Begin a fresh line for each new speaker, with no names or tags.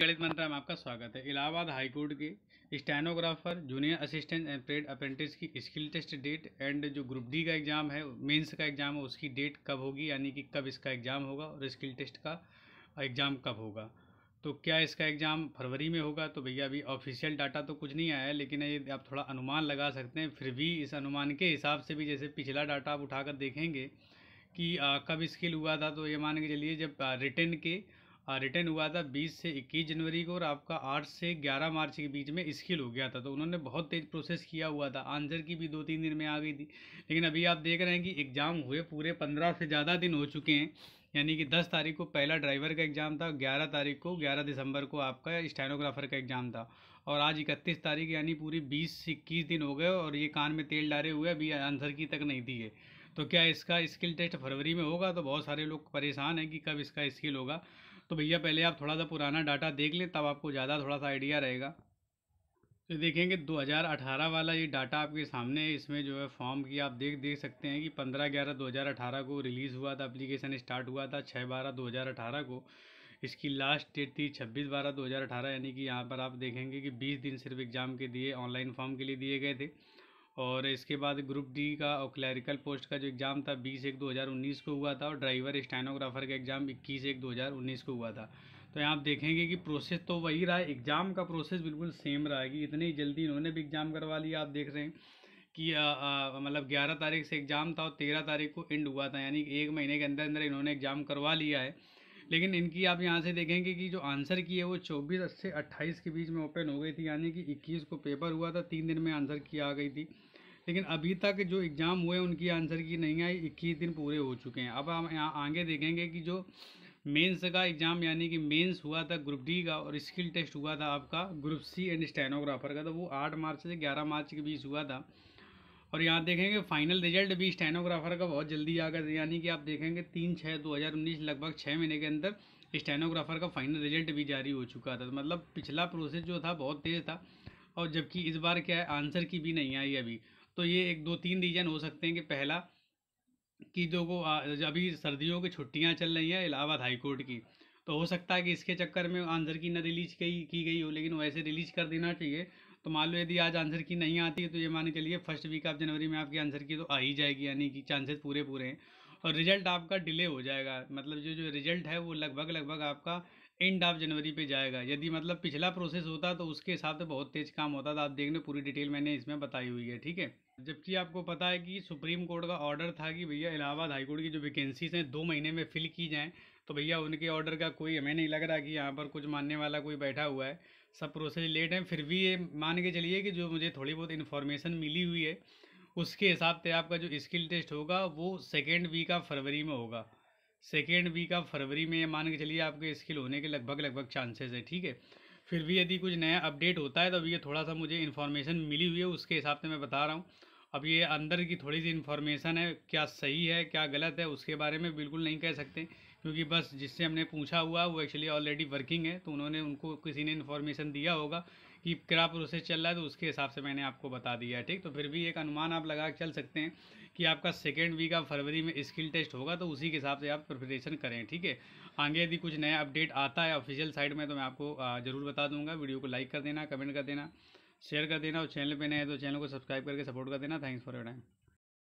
गणित मंत्र में आपका स्वागत है इलाहाबाद हाईकोर्ट के stenographer junior assistant and paid apprentice की स्किल टेस्ट डेट एंड जो ग्रुप डी का एग्ज़ाम है मेंस का एग्ज़ाम है उसकी डेट कब होगी यानी कि कब इसका एग्ज़ाम होगा और स्किल टेस्ट का एग्ज़ाम कब होगा तो क्या इसका एग्ज़ाम फरवरी में होगा तो भैया अभी ऑफिशियल डाटा तो कुछ नहीं आया है लेकिन ये आप थोड़ा अनुमान लगा सकते हैं फिर भी इस अनुमान के हिसाब से भी जैसे पिछला डाटा आप उठाकर देखेंगे कि कब स्किल हुआ था तो ये मान के चलिए जब रिटर्न के हाँ, रिटर्न हुआ था 20 से 21 जनवरी को और आपका 8 से 11 मार्च के बीच में स्किल हो गया था तो उन्होंने बहुत तेज़ प्रोसेस किया हुआ था आंसर की भी दो तीन दिन में आ गई थी लेकिन अभी आप देख रहे हैं कि एग्ज़ाम हुए पूरे पंद्रह से ज़्यादा दिन हो चुके हैं यानी कि 10 तारीख को पहला ड्राइवर का एग्ज़ाम था 11 तारीख को 11 दिसंबर को आपका स्टेनोग्राफर का एग्ज़ाम था और आज इकतीस तारीख यानी पूरी बीस से इक्कीस दिन हो गए और ये कान में तेल डाले हुए अभी आंसर की तक नहीं दी है तो क्या इसका स्किल टेस्ट फरवरी में होगा तो बहुत सारे लोग परेशान हैं कि कब इसका स्किल होगा तो भैया पहले आप थोड़ा सा पुराना डाटा देख लें तब आपको ज़्यादा थोड़ा सा आइडिया रहेगा तो देखेंगे 2018 वाला ये डाटा आपके सामने है इसमें जो है फॉर्म की आप देख देख सकते हैं कि 15 ग्यारह 2018 को रिलीज़ हुआ था अप्लीकेशन स्टार्ट हुआ था छः बारह दो को इसकी लास्ट डेट थी छब्बीस बारह दो यानी कि यहाँ पर आप देखेंगे कि बीस दिन सिर्फ एग्ज़ाम के दिए ऑनलाइन फॉर्म के लिए दिए गए थे और इसके बाद ग्रुप डी का और क्लैरिकल पोस्ट का जो एग्ज़ाम था बीस एक दो हज़ार उन्नीस को हुआ था और ड्राइवर स्टेनोग्राफर का एग्ज़ाम इक्कीस एक दो हज़ार उन्नीस को हुआ था तो यहाँ आप देखेंगे कि प्रोसेस तो वही रहा है एग्ज़ाम का प्रोसेस बिल्कुल सेम रहा है कि इतनी जल्दी इन्होंने भी एग्ज़ाम करवा लिया आप देख रहे हैं कि मतलब ग्यारह तारीख से एग्ज़ाम था और तेरह तारीख को एंड हुआ था यानी एक महीने के अंदर अंदर इन्होंने एग्ज़ाम करवा लिया है लेकिन इनकी आप यहाँ से देखेंगे कि जो आंसर की है वो चौबीस से अट्ठाईस के बीच में ओपन हो गई थी यानी कि इक्कीस को पेपर हुआ था तीन दिन में आंसर की आ गई थी लेकिन अभी तक जो एग्ज़ाम हुए उनकी आंसर की नहीं आई इक्कीस दिन पूरे हो चुके हैं अब हम यहाँ आगे देखेंगे कि जो मेंस का एग्ज़ाम यानी कि मेंस हुआ था ग्रुप डी का और स्किल टेस्ट हुआ था आपका ग्रुप सी एंड स्टेनोग्राफर का तो वो आठ मार्च से ग्यारह मार्च के बीच हुआ था और यहाँ देखेंगे फाइनल रिजल्ट भी स्टेनोग्राफर का बहुत जल्दी आ गया यानी कि आप देखेंगे तीन छः दो हज़ार उन्नीस लगभग छः महीने के अंदर स्टेनोग्राफर का फाइनल रिजल्ट भी जारी हो चुका था मतलब पिछला प्रोसेस जो था बहुत तेज़ था और जबकि इस बार क्या है आंसर की भी नहीं आई अभी तो ये एक दो तीन रीज़न हो सकते हैं कि पहला कि जो को अभी सर्दियों की छुट्टियाँ चल रही हैं इलाहाबाद हाई कोर्ट की तो हो सकता है कि इसके चक्कर में आंसर की ना रिलीज की गई हो लेकिन वैसे रिलीज कर देना चाहिए तो मान लो यदि आज आंसर की नहीं आती है तो ये मान के चलिए फर्स्ट वीक ऑफ जनवरी में आपकी आंसर की तो आ ही जाएगी यानी कि चांसेस पूरे पूरे हैं और रिजल्ट आपका डिले हो जाएगा मतलब जो जो रिजल्ट है वो लगभग लगभग आपका एंड ऑफ जनवरी पे जाएगा यदि मतलब पिछला प्रोसेस होता तो उसके हिसाब से बहुत तेज काम होता था तो आप देख लो पूरी डिटेल मैंने इसमें बताई हुई है ठीक है जबकि आपको पता है कि सुप्रीम कोर्ट का ऑर्डर था कि भैया इलाहाबाद हाईकोर्ट की जो वैकेंसीज हैं दो महीने में फिल की जाएँ तो भैया उनके ऑर्डर का कोई हमें नहीं लग रहा कि यहाँ पर कुछ मानने वाला कोई बैठा हुआ है सब प्रोसेस लेट हैं फिर भी ये मान के चलिए कि जो मुझे थोड़ी बहुत इन्फॉर्मेशन मिली हुई है उसके हिसाब से आपका जो स्किल टेस्ट होगा वो सेकेंड वीक ऑफ फरवरी में होगा सेकेंड वीक ऑफ फरवरी में मान के चलिए आपके स्किल होने के लगभग लगभग चांसेस है ठीक है फिर भी यदि कुछ नया अपडेट होता है तो अभी ये थोड़ा सा मुझे इन्फॉर्मेशन मिली हुई है उसके हिसाब से मैं बता रहा हूँ अब ये अंदर की थोड़ी सी इन्फॉर्मेशन है क्या सही है क्या गलत है उसके बारे में बिल्कुल नहीं कह सकते क्योंकि बस जिससे हमने पूछा हुआ वो एक्चुअली ऑलरेडी वर्किंग है तो उन्होंने उनको किसी ने इन्फॉर्मेशन दिया होगा कि क्या प्रोसेस चल रहा है तो उसके हिसाब से मैंने आपको बता दिया है ठीक तो फिर भी एक अनुमान आप लगा चल सकते हैं कि आपका सेकेंड वीक आप फरवरी में स्किल टेस्ट होगा तो उसी के हिसाब से आप प्रिपरेशन करें ठीक है आगे यदि कुछ नया अपडेट आता है ऑफिशियल साइट में तो मैं आपको ज़रूर बता दूंगा वीडियो को लाइक कर देना कमेंट कर देना शेयर कर देना और चैनल पे नए हैं तो चैनल को सब्सक्राइब करके सपोर्ट कर देना थैंक्स फॉर योर टाइम